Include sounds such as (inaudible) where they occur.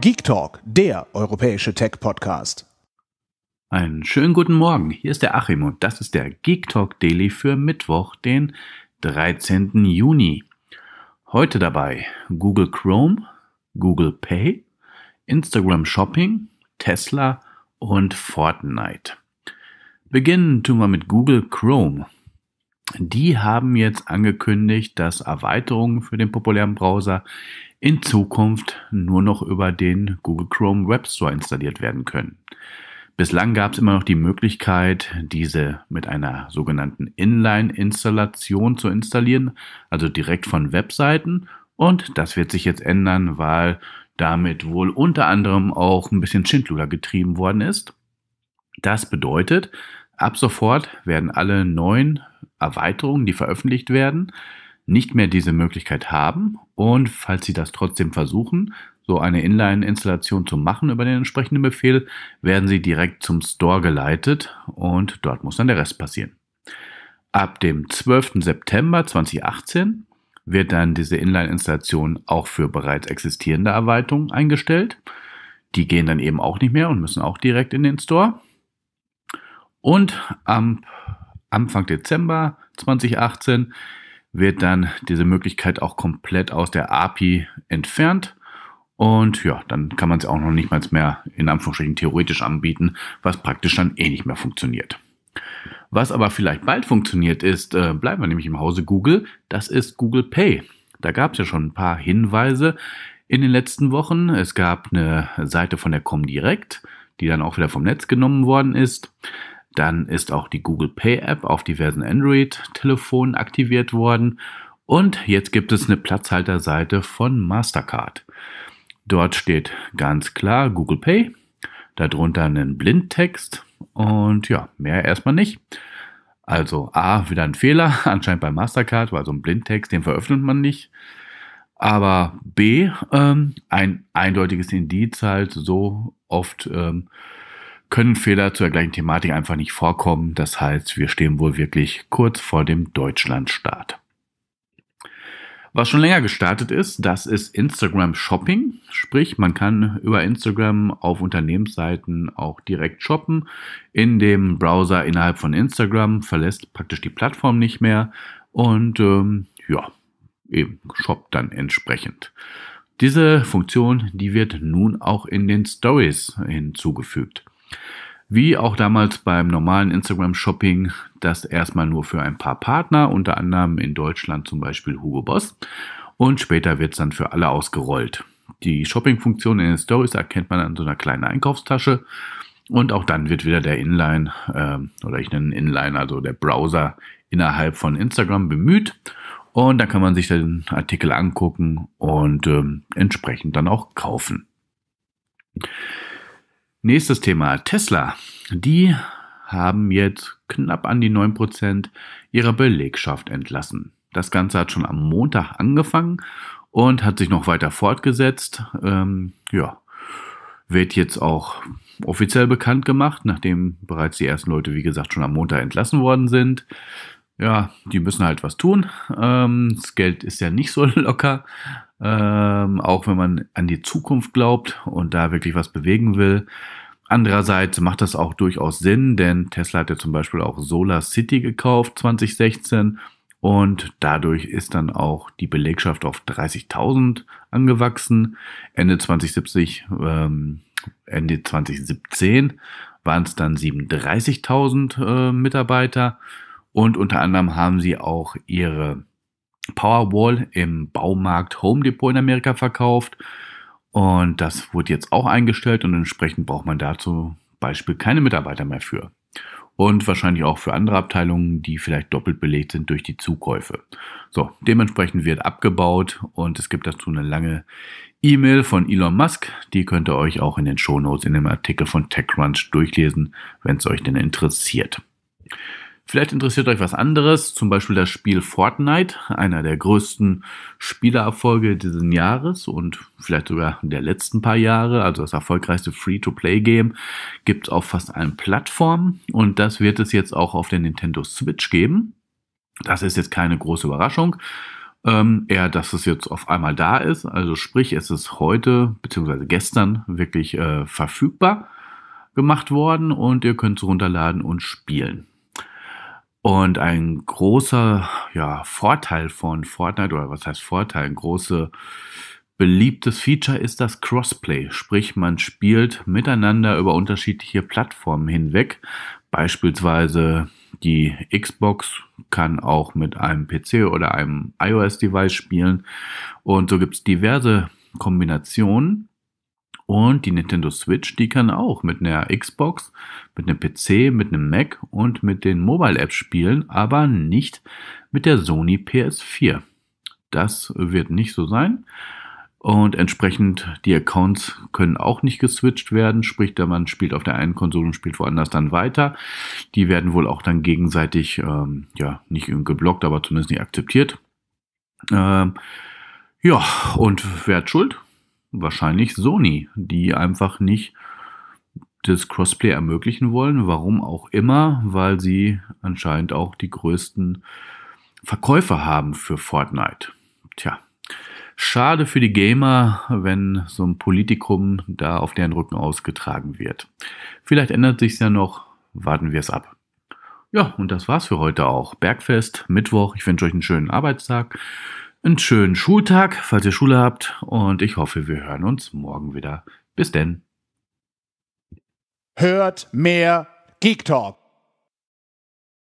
Geek Talk, der europäische Tech-Podcast. Einen schönen guten Morgen, hier ist der Achim und das ist der Geek Talk Daily für Mittwoch, den 13. Juni. Heute dabei Google Chrome, Google Pay, Instagram Shopping, Tesla und Fortnite. Beginnen tun wir mit Google Chrome. Die haben jetzt angekündigt, dass Erweiterungen für den populären Browser in Zukunft nur noch über den Google Chrome Web Store installiert werden können. Bislang gab es immer noch die Möglichkeit, diese mit einer sogenannten Inline-Installation zu installieren, also direkt von Webseiten. Und das wird sich jetzt ändern, weil damit wohl unter anderem auch ein bisschen Schindluder getrieben worden ist. Das bedeutet, ab sofort werden alle neuen Erweiterungen, die veröffentlicht werden, nicht mehr diese Möglichkeit haben. Und falls Sie das trotzdem versuchen, so eine Inline-Installation zu machen über den entsprechenden Befehl, werden Sie direkt zum Store geleitet und dort muss dann der Rest passieren. Ab dem 12. September 2018 wird dann diese Inline-Installation auch für bereits existierende Erweiterungen eingestellt. Die gehen dann eben auch nicht mehr und müssen auch direkt in den Store. Und am Anfang Dezember 2018 wird dann diese Möglichkeit auch komplett aus der API entfernt. Und ja, dann kann man es auch noch nicht mal mehr in Anführungsstrichen theoretisch anbieten, was praktisch dann eh nicht mehr funktioniert. Was aber vielleicht bald funktioniert ist, äh, bleiben wir nämlich im Hause Google, das ist Google Pay. Da gab es ja schon ein paar Hinweise in den letzten Wochen. Es gab eine Seite von der Comdirect, die dann auch wieder vom Netz genommen worden ist. Dann ist auch die Google Pay App auf diversen Android-Telefonen aktiviert worden. Und jetzt gibt es eine Platzhalterseite von Mastercard. Dort steht ganz klar Google Pay, darunter einen Blindtext und ja, mehr erstmal nicht. Also A, wieder ein Fehler, (laughs) anscheinend bei Mastercard, weil so ein Blindtext, den veröffentlicht man nicht. Aber B, ähm, ein eindeutiges Indiz halt, so oft ähm, können Fehler zur gleichen Thematik einfach nicht vorkommen. Das heißt, wir stehen wohl wirklich kurz vor dem Deutschlandstart. Was schon länger gestartet ist, das ist Instagram Shopping. Sprich, man kann über Instagram auf Unternehmensseiten auch direkt shoppen. In dem Browser innerhalb von Instagram verlässt praktisch die Plattform nicht mehr und ähm, ja, eben shoppt dann entsprechend. Diese Funktion, die wird nun auch in den Stories hinzugefügt. Wie auch damals beim normalen Instagram-Shopping, das erstmal nur für ein paar Partner, unter anderem in Deutschland zum Beispiel Hugo Boss. Und später wird es dann für alle ausgerollt. Die Shopping-Funktion in den Stories erkennt man an so einer kleinen Einkaufstasche. Und auch dann wird wieder der Inline, äh, oder ich nenne Inline, also der Browser innerhalb von Instagram bemüht. Und da kann man sich den Artikel angucken und äh, entsprechend dann auch kaufen. Nächstes Thema, Tesla. Die haben jetzt knapp an die 9% ihrer Belegschaft entlassen. Das Ganze hat schon am Montag angefangen und hat sich noch weiter fortgesetzt. Ähm, ja, wird jetzt auch offiziell bekannt gemacht, nachdem bereits die ersten Leute, wie gesagt, schon am Montag entlassen worden sind. Ja, die müssen halt was tun. Ähm, das Geld ist ja nicht so (laughs) locker ähm, auch wenn man an die Zukunft glaubt und da wirklich was bewegen will. Andererseits macht das auch durchaus Sinn, denn Tesla hat ja zum Beispiel auch Solar City gekauft 2016 und dadurch ist dann auch die Belegschaft auf 30.000 angewachsen. Ende 2070, ähm, Ende 2017 waren es dann 37.000 äh, Mitarbeiter und unter anderem haben sie auch ihre Powerwall im Baumarkt Home Depot in Amerika verkauft. Und das wurde jetzt auch eingestellt und entsprechend braucht man dazu Beispiel keine Mitarbeiter mehr für. Und wahrscheinlich auch für andere Abteilungen, die vielleicht doppelt belegt sind durch die Zukäufe. So, dementsprechend wird abgebaut und es gibt dazu eine lange E-Mail von Elon Musk. Die könnt ihr euch auch in den Shownotes in dem Artikel von TechCrunch durchlesen, wenn es euch denn interessiert. Vielleicht interessiert euch was anderes, zum Beispiel das Spiel Fortnite, einer der größten Spielererfolge dieses Jahres und vielleicht sogar der letzten paar Jahre, also das erfolgreichste Free-to-Play-Game, gibt es auf fast allen Plattformen und das wird es jetzt auch auf der Nintendo Switch geben. Das ist jetzt keine große Überraschung. Ähm, eher, dass es jetzt auf einmal da ist. Also sprich, es ist heute bzw. gestern wirklich äh, verfügbar gemacht worden und ihr könnt es runterladen und spielen. Und ein großer ja, Vorteil von Fortnite, oder was heißt Vorteil, ein großes beliebtes Feature ist das Crossplay. Sprich, man spielt miteinander über unterschiedliche Plattformen hinweg. Beispielsweise die Xbox kann auch mit einem PC oder einem iOS-Device spielen. Und so gibt es diverse Kombinationen. Und die Nintendo Switch, die kann auch mit einer Xbox, mit einem PC, mit einem Mac und mit den Mobile Apps spielen, aber nicht mit der Sony PS4. Das wird nicht so sein. Und entsprechend die Accounts können auch nicht geswitcht werden, sprich, der Mann spielt auf der einen Konsole und spielt woanders dann weiter. Die werden wohl auch dann gegenseitig, ähm, ja, nicht geblockt, aber zumindest nicht akzeptiert. Ähm, ja, und wer hat Schuld? wahrscheinlich Sony, die einfach nicht das Crossplay ermöglichen wollen. Warum auch immer, weil sie anscheinend auch die größten Verkäufe haben für Fortnite. Tja, schade für die Gamer, wenn so ein Politikum da auf deren Rücken ausgetragen wird. Vielleicht ändert sich's ja noch, warten wir es ab. Ja, und das war's für heute auch. Bergfest, Mittwoch. Ich wünsche euch einen schönen Arbeitstag einen schönen Schultag, falls ihr Schule habt. Und ich hoffe, wir hören uns morgen wieder. Bis denn. Hört mehr Geek Talk.